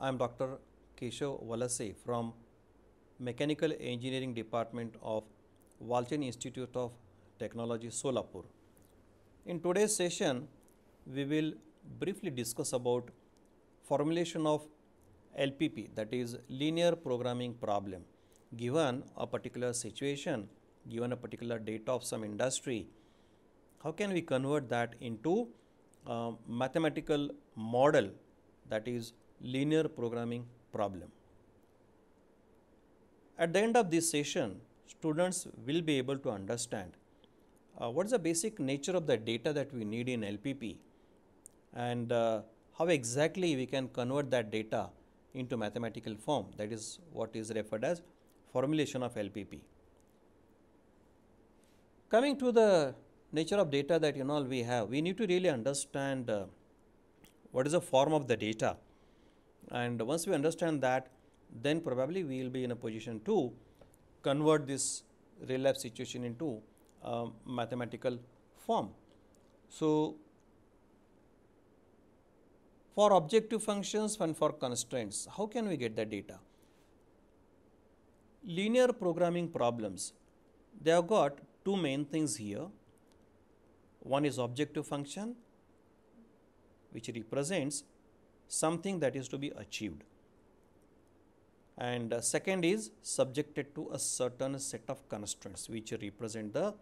I am Dr. Kesho Walase from Mechanical Engineering Department of Walchen Institute of Technology, Solapur. In today's session, we will briefly discuss about formulation of LPP that is linear programming problem given a particular situation, given a particular data of some industry. How can we convert that into a mathematical model that is linear programming problem. At the end of this session, students will be able to understand uh, what is the basic nature of the data that we need in LPP and uh, how exactly we can convert that data into mathematical form that is what is referred as formulation of LPP. Coming to the nature of data that you know we have, we need to really understand uh, what is the form of the data and once we understand that, then probably we will be in a position to convert this relapse situation into mathematical form. So, for objective functions and for constraints, how can we get the data? Linear programming problems, they have got two main things here. One is objective function, which represents something that is to be achieved. And uh, second is subjected to a certain set of constraints which represent the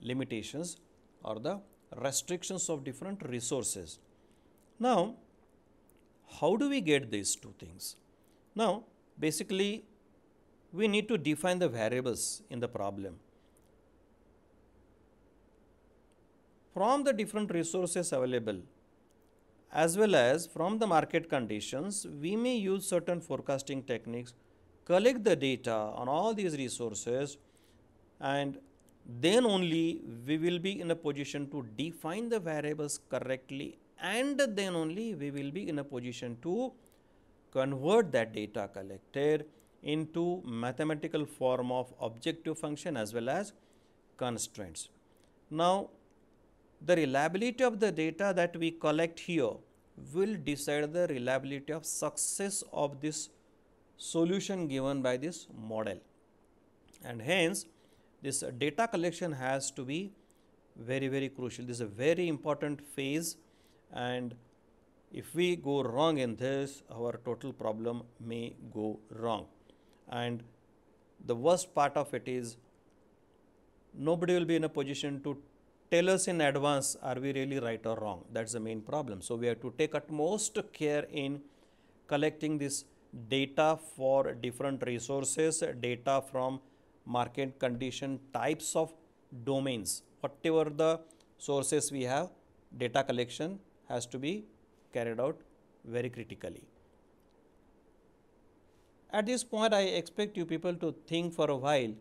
limitations or the restrictions of different resources. Now, how do we get these two things? Now, basically, we need to define the variables in the problem. From the different resources available, as well as from the market conditions, we may use certain forecasting techniques, collect the data on all these resources and then only we will be in a position to define the variables correctly and then only we will be in a position to convert that data collected into mathematical form of objective function as well as constraints. Now, the reliability of the data that we collect here will decide the reliability of success of this solution given by this model and hence this data collection has to be very very crucial this is a very important phase and if we go wrong in this our total problem may go wrong and the worst part of it is nobody will be in a position to tell us in advance are we really right or wrong. That is the main problem. So, we have to take utmost care in collecting this data for different resources, data from market condition types of domains. Whatever the sources we have, data collection has to be carried out very critically. At this point, I expect you people to think for a while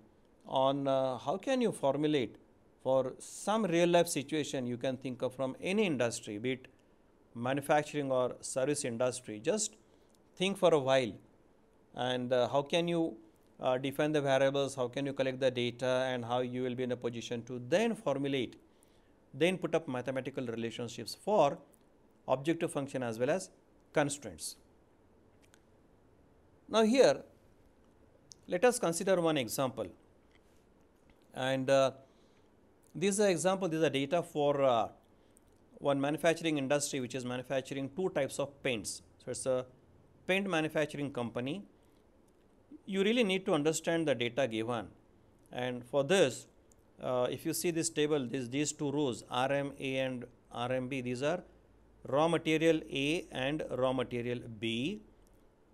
on uh, how can you formulate for some real life situation you can think of from any industry, be it manufacturing or service industry. Just think for a while and uh, how can you uh, define the variables, how can you collect the data and how you will be in a position to then formulate, then put up mathematical relationships for objective function as well as constraints. Now, here let us consider one example and uh, this is an example, this is a data for uh, one manufacturing industry which is manufacturing two types of paints. So, it is a paint manufacturing company. You really need to understand the data given and for this uh, if you see this table this, these two rows RMA and RMB these are raw material A and raw material B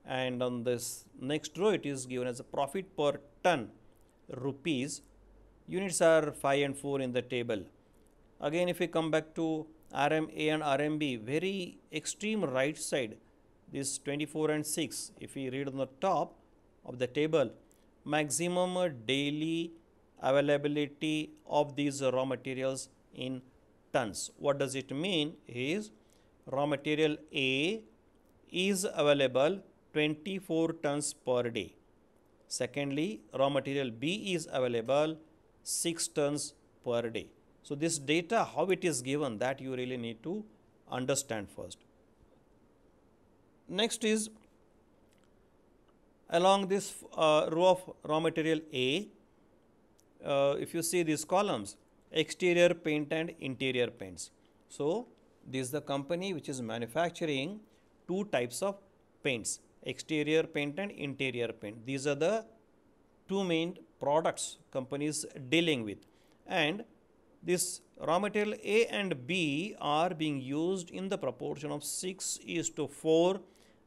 and on this next row it is given as a profit per ton rupees units are 5 and 4 in the table. Again if we come back to RMA and RMB, very extreme right side, this 24 and 6, if we read on the top of the table, maximum daily availability of these raw materials in tons. What does it mean is raw material A is available 24 tons per day. Secondly, raw material B is available 6 tons per day. So, this data how it is given that you really need to understand first. Next is along this uh, row of raw material A, uh, if you see these columns exterior paint and interior paints. So, this is the company which is manufacturing two types of paints exterior paint and interior paint. These are the two main products companies dealing with and this raw material A and B are being used in the proportion of 6 is to 4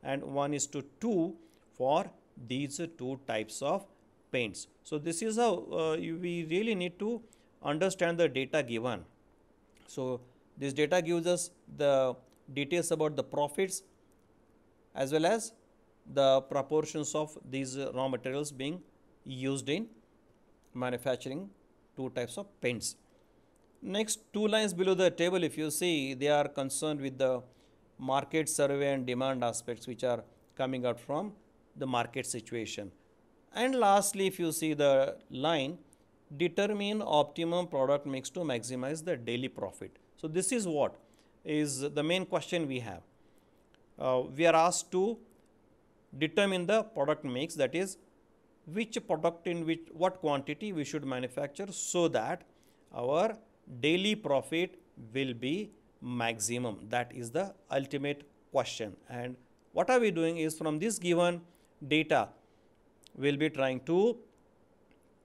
and 1 is to 2 for these two types of paints. So, this is how uh, we really need to understand the data given. So, this data gives us the details about the profits as well as the proportions of these raw materials being used in manufacturing two types of paints. Next two lines below the table if you see they are concerned with the market survey and demand aspects which are coming out from the market situation. And lastly if you see the line determine optimum product mix to maximize the daily profit. So this is what is the main question we have. Uh, we are asked to determine the product mix that is which product in which what quantity we should manufacture so that our daily profit will be maximum that is the ultimate question and what are we doing is from this given data we'll be trying to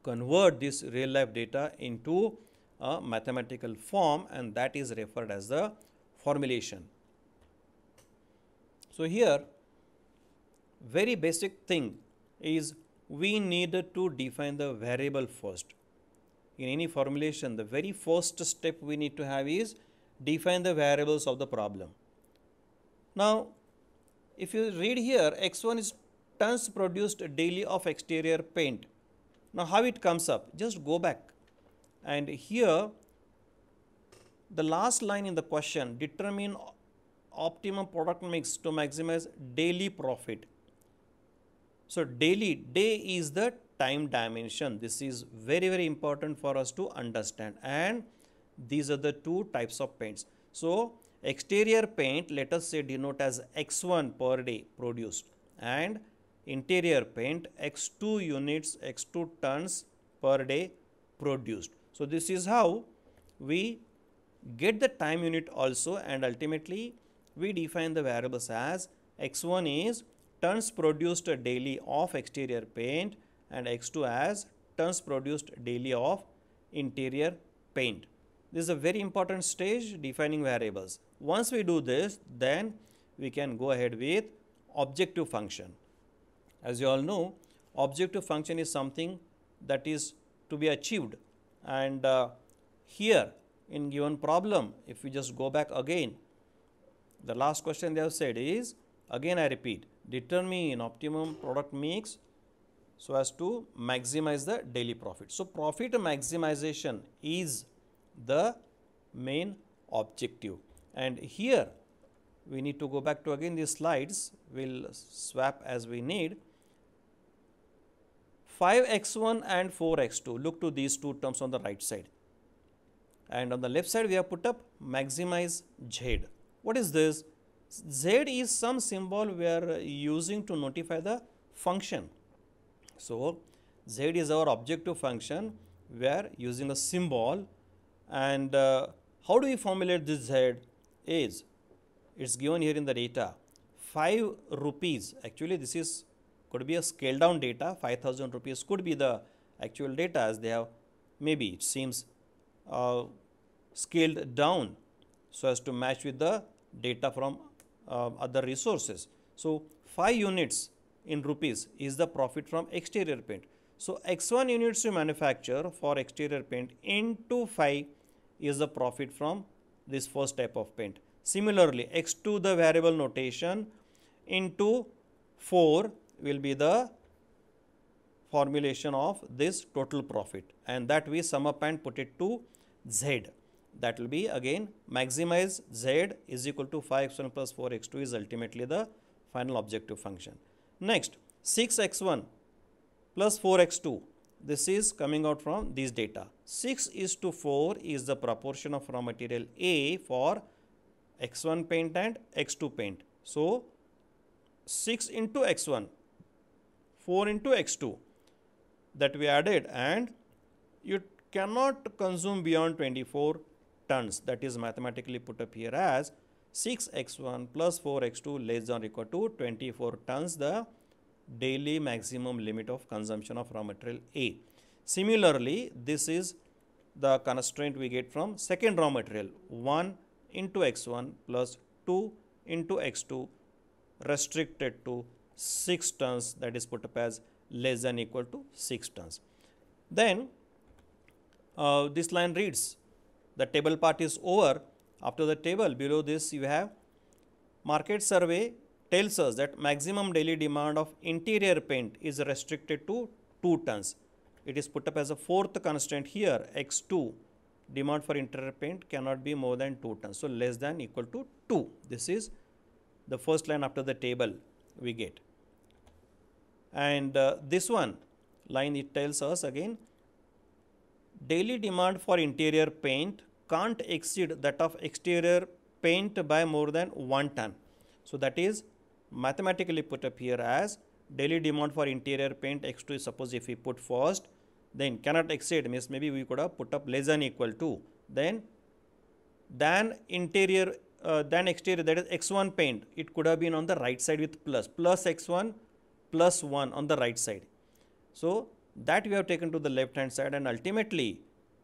convert this real life data into a mathematical form and that is referred as the formulation so here very basic thing is we need to define the variable first. In any formulation, the very first step we need to have is define the variables of the problem. Now, if you read here, x1 is tons produced daily of exterior paint. Now, how it comes up? Just go back. And here, the last line in the question, determine optimum product mix to maximize daily profit. So daily, day is the time dimension. This is very, very important for us to understand. And these are the two types of paints. So exterior paint, let us say denote as X1 per day produced and interior paint X2 units, X2 tons per day produced. So this is how we get the time unit also and ultimately we define the variables as X1 is tons produced daily of exterior paint and X2 as tons produced daily of interior paint. This is a very important stage defining variables. Once we do this, then we can go ahead with objective function. As you all know, objective function is something that is to be achieved and uh, here in given problem, if we just go back again, the last question they have said is, again I repeat, determine optimum product mix so as to maximize the daily profit. So, profit maximization is the main objective and here we need to go back to again these slides will swap as we need 5x1 and 4x2 look to these two terms on the right side and on the left side we have put up maximize z what is this Z is some symbol we are using to notify the function. So, Z is our objective function, we are using a symbol and uh, how do we formulate this Z is, it is given here in the data, 5 rupees, actually this is could be a scaled down data, 5000 rupees could be the actual data as they have maybe it seems uh, scaled down so as to match with the data from uh, other resources. So, 5 units in rupees is the profit from exterior paint. So, x1 units you manufacture for exterior paint into 5 is the profit from this first type of paint. Similarly, x2 the variable notation into 4 will be the formulation of this total profit and that we sum up and put it to z that will be again maximize z is equal to 5 x1 plus 4 x2 is ultimately the final objective function. Next 6 x1 plus 4 x2 this is coming out from these data. 6 is to 4 is the proportion of raw material A for x1 paint and x2 paint. So 6 into x1 4 into x2 that we added and you cannot consume beyond 24 tons that is mathematically put up here as 6x1 plus 4x2 less than or equal to 24 tons the daily maximum limit of consumption of raw material A. Similarly, this is the constraint we get from second raw material 1 into x1 plus 2 into x2 restricted to 6 tons that is put up as less than equal to 6 tons. Then uh, this line reads the table part is over. After the table below this you have market survey tells us that maximum daily demand of interior paint is restricted to 2 tons. It is put up as a fourth constraint here x2 demand for interior paint cannot be more than 2 tons. So, less than equal to 2 this is the first line after the table we get. And uh, this one line it tells us again daily demand for interior paint can't exceed that of exterior paint by more than 1 ton. So that is mathematically put up here as daily demand for interior paint x2 is suppose if we put first then cannot exceed means maybe we could have put up less than equal to then than interior uh, than exterior that is x1 paint it could have been on the right side with plus plus x1 plus 1 on the right side. So that we have taken to the left hand side and ultimately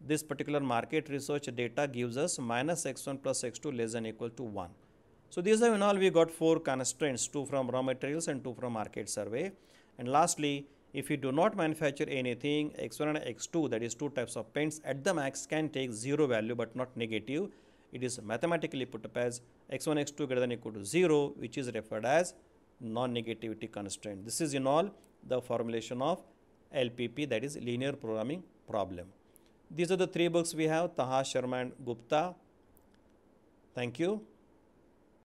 this particular market research data gives us minus x1 plus x2 less than equal to 1. So, these are in all we got 4 constraints 2 from raw materials and 2 from market survey and lastly if you do not manufacture anything x1 and x2 that is two types of paints at the max can take 0 value but not negative it is mathematically put up as x1 x2 greater than equal to 0 which is referred as non-negativity constraint. This is in all the formulation of LPP that is linear programming problem. These are the three books we have Taha, Sharma and Gupta. Thank you.